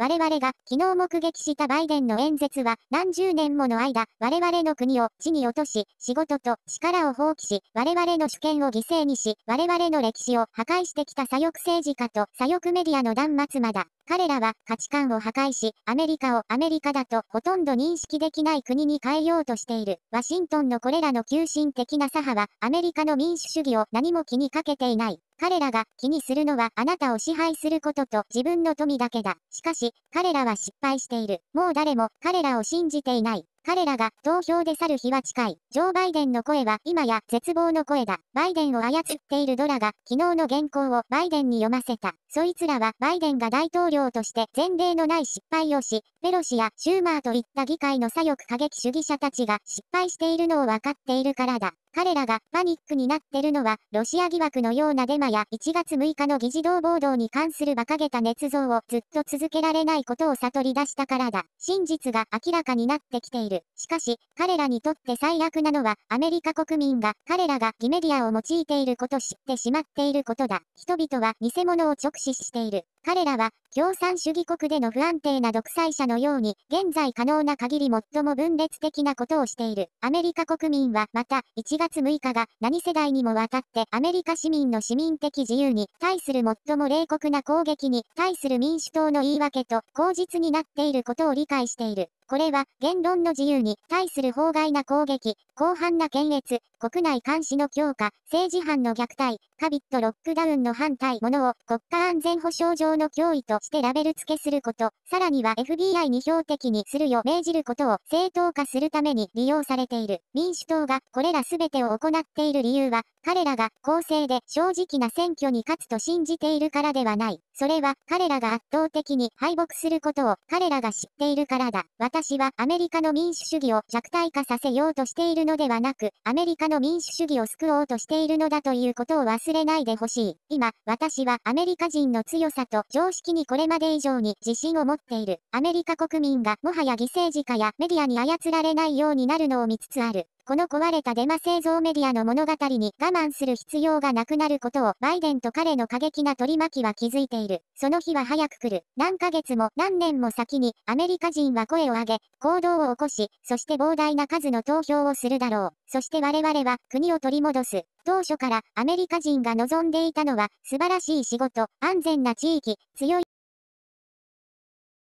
我々が昨日目撃したバイデンの演説は何十年もの間我々の国を地に落とし仕事と力を放棄し我々の主権を犠牲にし我々の歴史を破壊してきた左翼政治家と左翼メディアの断末魔だ。彼らは価値観を破壊し、アメリカをアメリカだとほとんど認識できない国に変えようとしている。ワシントンのこれらの急進的な左派は、アメリカの民主主義を何も気にかけていない。彼らが気にするのはあなたを支配することと自分の富だけだ。しかし、彼らは失敗している。もう誰も彼らを信じていない。彼らが投票で去る日は近い。ジョー・バイデンの声は今や絶望の声だ。バイデンを操っているドラが昨日の原稿をバイデンに読ませた。そいつらはバイデンが大統領として前例のない失敗をし、ペロシやシューマーといった議会の左翼過激主義者たちが失敗しているのを分かっているからだ。彼らがパニックになってるのは、ロシア疑惑のようなデマや1月6日の議事堂暴動に関する馬鹿げた捏造をずっと続けられないことを悟り出したからだ。真実が明らかになってきている。しかし、彼らにとって最悪なのは、アメリカ国民が彼らが偽メディアを用いていること知ってしまっていることだ。人々は偽物を直視している。彼らは共産主義国での不安定な独裁者のように現在可能な限り最も分裂的なことをしている。アメリカ国民はまた1月6日が何世代にもわたってアメリカ市民の市民的自由に対する最も冷酷な攻撃に対する民主党の言い訳と口実になっていることを理解している。これは言論の自由に対する法外な攻撃、広範な検閲、国内監視の強化、政治犯の虐待、カビットロックダウンの反対ものを国家安全保障上の脅威としてラベル付けすること、さらには FBI に標的にするよう命じることを正当化するために利用されている。民主党がこれら全てを行っている理由は、彼らが公正で正直な選挙に勝つと信じているからではない。それは彼らが圧倒的に敗北することを彼らが知っているからだ。私はアメリカの民主主義を弱体化させようとしているのではなく、アメリカの民主主義を救おうとしているのだということを忘れないでほしい。今、私はアメリカ人の強さと常識にこれまで以上に自信を持っている。アメリカ国民がもはや犠牲時かやメディアに操られないようになるのを見つつある。この壊れたデマ製造メディアの物語に我慢する必要がなくなることをバイデンと彼の過激な取り巻きは気づいている。その日は早く来る。何ヶ月も何年も先にアメリカ人は声を上げ、行動を起こし、そして膨大な数の投票をするだろう。そして我々は国を取り戻す。当初からアメリカ人が望んでいたのは素晴らしい仕事、安全な地域、強い